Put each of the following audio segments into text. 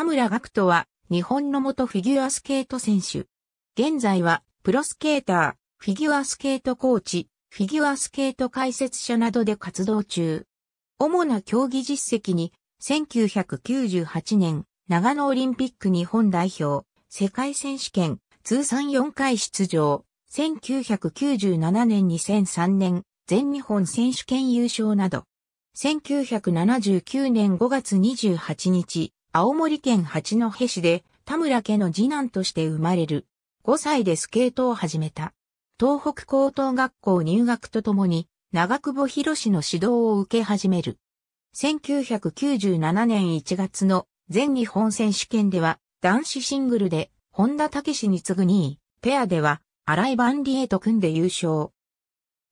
田村学人は、日本の元フィギュアスケート選手。現在は、プロスケーター、フィギュアスケートコーチ、フィギュアスケート解説者などで活動中。主な競技実績に、1998年、長野オリンピック日本代表、世界選手権、通算4回出場、1997年2003年、全日本選手権優勝など、1979年5月28日、青森県八戸市で田村家の次男として生まれる。5歳でスケートを始めた。東北高等学校入学とともに、長久保博士の指導を受け始める。1997年1月の全日本選手権では、男子シングルで、本田武史に次ぐ2位、ペアでは、荒井万里へと組んで優勝。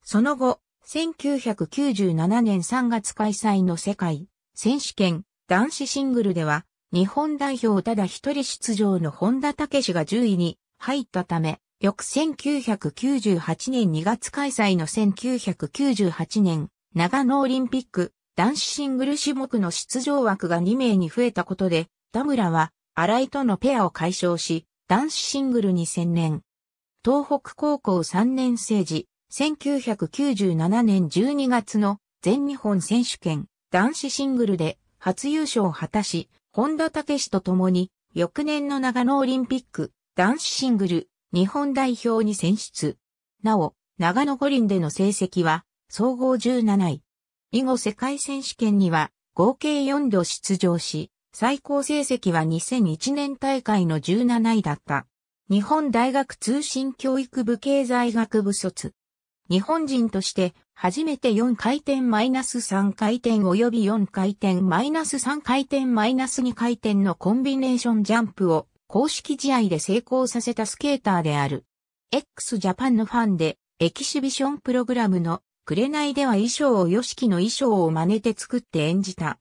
その後、1997年3月開催の世界選手権男子シングルでは日本代表ただ一人出場の本田武史が10位に入ったため、翌1998年2月開催の1998年長野オリンピック男子シングル種目の出場枠が2名に増えたことで、田村は新井とのペアを解消し、男子シングルに専念。東北高校3年生時、1997年12月の全日本選手権男子シングルで初優勝を果たし、本田武史と共に、翌年の長野オリンピック、男子シングル、日本代表に選出。なお、長野五輪での成績は、総合17位。以後世界選手権には、合計4度出場し、最高成績は2001年大会の17位だった。日本大学通信教育部経済学部卒。日本人として初めて4回転マイナス3回転及び4回転マイナス3回転マイナス2回転のコンビネーションジャンプを公式試合で成功させたスケーターである。X ジャパンのファンでエキシビションプログラムの紅では衣装を y o s の衣装を真似て作って演じた。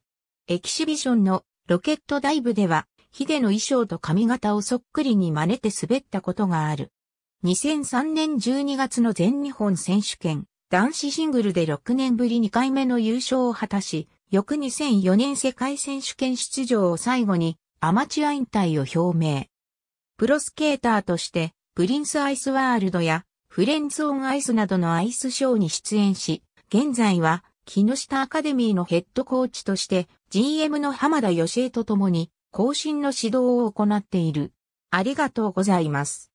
エキシビションのロケットダイブではヒデの衣装と髪型をそっくりに真似て滑ったことがある。2003年12月の全日本選手権、男子シングルで6年ぶり2回目の優勝を果たし、翌2004年世界選手権出場を最後にアマチュア引退を表明。プロスケーターとして、プリンスアイスワールドやフレンズオンアイスなどのアイスショーに出演し、現在は木下アカデミーのヘッドコーチとして GM の浜田義恵と共に更新の指導を行っている。ありがとうございます。